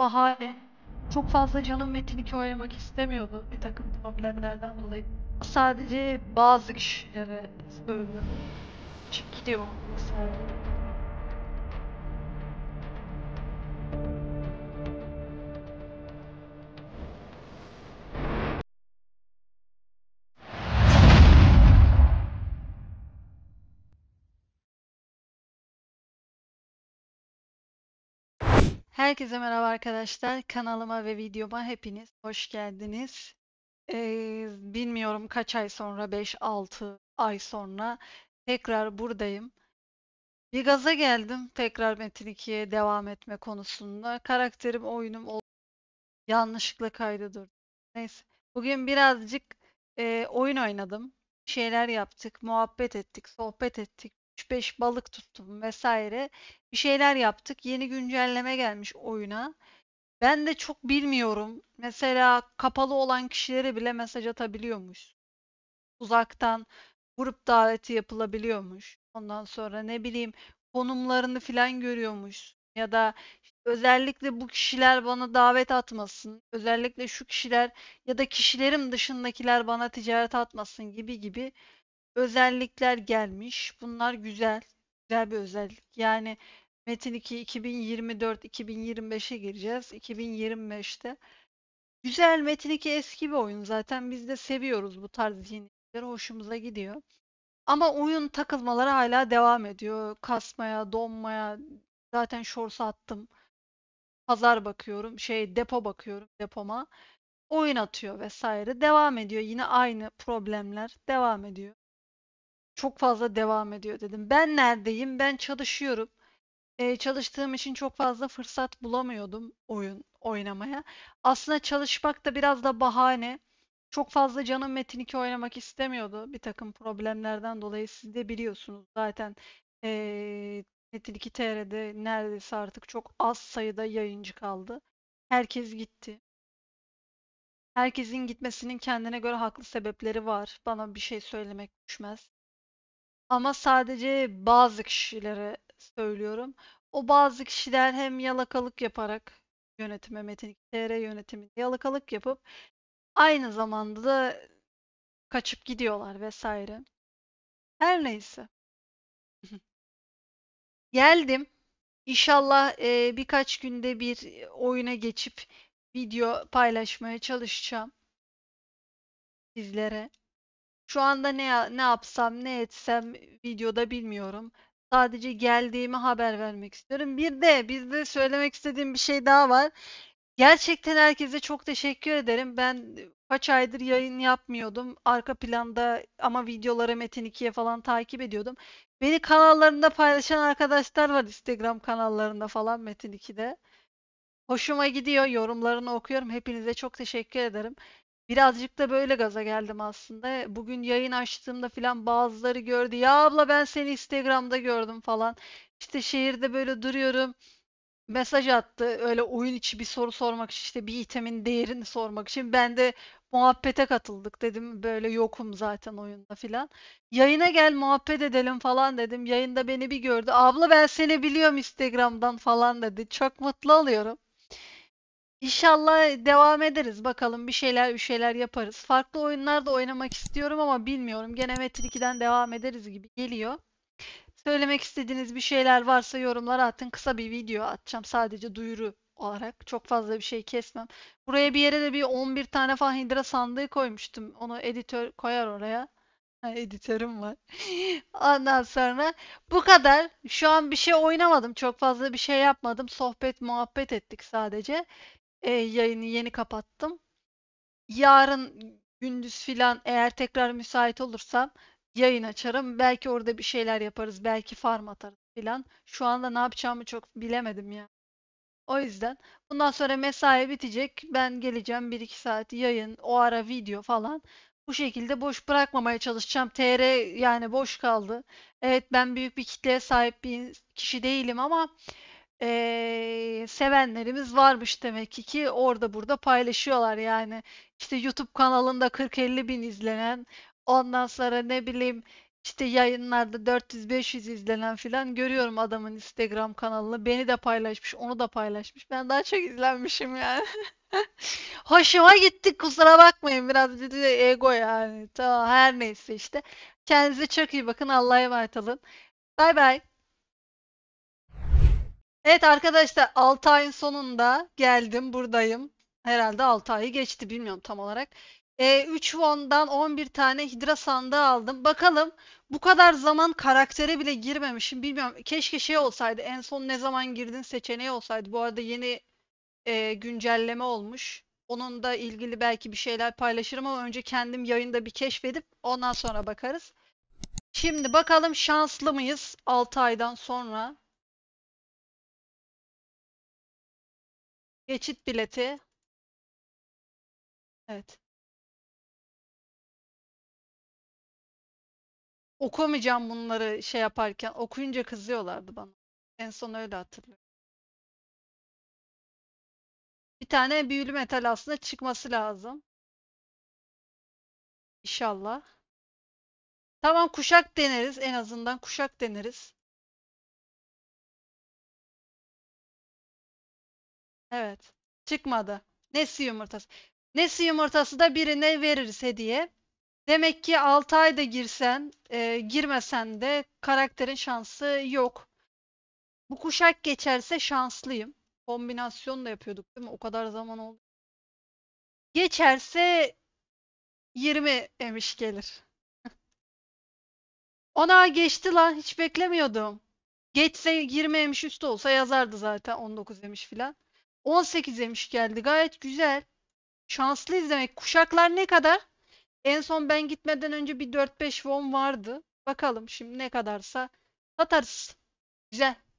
Bahane. Çok fazla canım Metin 2 oynamak istemiyordu bir takım problemlerden dolayı. Sadece bazı kişilere bölümü gidiyor. Sadece. Herkese merhaba arkadaşlar. Kanalıma ve videoma hepiniz hoş geldiniz. Ee, bilmiyorum kaç ay sonra, 5-6 ay sonra tekrar buradayım. Bir gaza geldim tekrar Metin 2'ye devam etme konusunda. Karakterim, oyunum yanlışlıkla kaydı Neyse. Bugün birazcık e, oyun oynadım. Bir şeyler yaptık, muhabbet ettik, sohbet ettik. 3-5 balık tuttum vesaire. Bir şeyler yaptık. Yeni güncelleme gelmiş oyuna. Ben de çok bilmiyorum. Mesela kapalı olan kişilere bile mesaj atabiliyormuş. Uzaktan grup daveti yapılabiliyormuş. Ondan sonra ne bileyim konumlarını filan görüyormuş. Ya da özellikle bu kişiler bana davet atmasın. Özellikle şu kişiler ya da kişilerim dışındakiler bana ticaret atmasın gibi gibi özellikler gelmiş. Bunlar güzel. Güzel bir özellik. Yani Metin 2 2024-2025'e gireceğiz. 2025'te. Güzel Metin 2 eski bir oyun zaten. Biz de seviyoruz bu tarz yenilikleri. Hoşumuza gidiyor. Ama oyun takılmaları hala devam ediyor. Kasmaya, donmaya. Zaten shorts attım. Pazar bakıyorum. Şey depo bakıyorum depoma. Oyun atıyor vesaire. Devam ediyor. Yine aynı problemler devam ediyor çok fazla devam ediyor dedim. Ben neredeyim? Ben çalışıyorum. Ee, çalıştığım için çok fazla fırsat bulamıyordum oyun oynamaya. Aslında çalışmak da biraz da bahane. Çok fazla canım Metin 2 oynamak istemiyordu. Bir takım problemlerden dolayı siz de biliyorsunuz zaten ee, Metin 2 TR'de neredeyse artık çok az sayıda yayıncı kaldı. Herkes gitti. Herkesin gitmesinin kendine göre haklı sebepleri var. Bana bir şey söylemek düşmez. Ama sadece bazı kişilere söylüyorum. O bazı kişiler hem yalakalık yaparak yönetime Metin TR yönetiminde yalakalık yapıp aynı zamanda da kaçıp gidiyorlar vesaire. Her neyse. Geldim. İnşallah e, birkaç günde bir oyuna geçip video paylaşmaya çalışacağım sizlere. Şu anda ne ne yapsam, ne etsem videoda bilmiyorum. Sadece geldiğimi haber vermek istiyorum. Bir de bir de söylemek istediğim bir şey daha var. Gerçekten herkese çok teşekkür ederim. Ben kaç aydır yayın yapmıyordum. Arka planda ama videoları Metin 2'ye falan takip ediyordum. Beni kanallarında paylaşan arkadaşlar var Instagram kanallarında falan Metin 2'de. Hoşuma gidiyor. Yorumlarını okuyorum. Hepinize çok teşekkür ederim. Birazcık da böyle gaza geldim aslında. Bugün yayın açtığımda filan bazıları gördü. Ya abla ben seni Instagram'da gördüm falan. İşte şehirde böyle duruyorum. Mesaj attı öyle oyun içi bir soru sormak için işte bir itemin değerini sormak için. Ben de muhabbete katıldık dedim. Böyle yokum zaten oyunda filan. Yayına gel muhabbet edelim falan dedim. Yayında beni bir gördü. Abla ben seni biliyorum Instagram'dan falan dedi. Çok mutlu oluyorum. İnşallah devam ederiz. Bakalım bir şeyler bir şeyler yaparız. Farklı oyunlar da oynamak istiyorum ama bilmiyorum. Gene Metin 2'den devam ederiz gibi geliyor. Söylemek istediğiniz bir şeyler varsa yorumlara atın. Kısa bir video atacağım. Sadece duyuru olarak. Çok fazla bir şey kesmem. Buraya bir yere de bir 11 tane falan sandığı koymuştum. Onu editör koyar oraya. Ha, editörüm var. Ondan sonra bu kadar. Şu an bir şey oynamadım. Çok fazla bir şey yapmadım. Sohbet, muhabbet ettik sadece e, yayını yeni kapattım. Yarın gündüz filan eğer tekrar müsait olursam yayın açarım. Belki orada bir şeyler yaparız. Belki farm atarız filan. Şu anda ne yapacağımı çok bilemedim ya. O yüzden bundan sonra mesai bitecek. Ben geleceğim 1-2 saat yayın, o ara video falan. Bu şekilde boş bırakmamaya çalışacağım. TR yani boş kaldı. Evet ben büyük bir kitleye sahip bir kişi değilim ama eee, sevenlerimiz varmış demek ki ki orada burada paylaşıyorlar yani. işte YouTube kanalında 40-50 bin izlenen, ondan sonra ne bileyim işte yayınlarda 400-500 izlenen filan görüyorum adamın Instagram kanalını. Beni de paylaşmış, onu da paylaşmış. Ben daha çok izlenmişim yani. Hoşuma gitti kusura bakmayın biraz bir de ego yani. Tamam her neyse işte. Kendinize çok iyi bakın. Allah'a emanet olun. Bay bay. Evet arkadaşlar 6 ayın sonunda geldim buradayım. Herhalde 6 ayı geçti bilmiyorum tam olarak. E, 3 won'dan 11 tane hidra sandığı aldım. Bakalım bu kadar zaman karaktere bile girmemişim. Bilmiyorum keşke şey olsaydı en son ne zaman girdin seçeneği olsaydı. Bu arada yeni e, güncelleme olmuş. Onun da ilgili belki bir şeyler paylaşırım ama önce kendim yayında bir keşfedip ondan sonra bakarız. Şimdi bakalım şanslı mıyız 6 aydan sonra? Geçit bileti. Evet. Okumayacağım bunları şey yaparken. Okuyunca kızıyorlardı bana. En son öyle hatırlıyorum. Bir tane büyülü metal aslında çıkması lazım. İnşallah. Tamam kuşak deneriz. En azından kuşak deneriz. Evet. Çıkmadı. Nesi yumurtası? Nesi yumurtası da birine veririz hediye. Demek ki 6 ayda girsen, e, girmesen de karakterin şansı yok. Bu kuşak geçerse şanslıyım. Kombinasyon da yapıyorduk değil mi? O kadar zaman oldu. Geçerse 20 emiş gelir. Ona geçti lan hiç beklemiyordum. Geçse 20 emiş üstü olsa yazardı zaten 19 emiş filan. 18 demiş geldi. Gayet güzel. Şanslıyız demek. Kuşaklar ne kadar? En son ben gitmeden önce bir 4-5 won vardı. Bakalım şimdi ne kadarsa satarız. Güzel.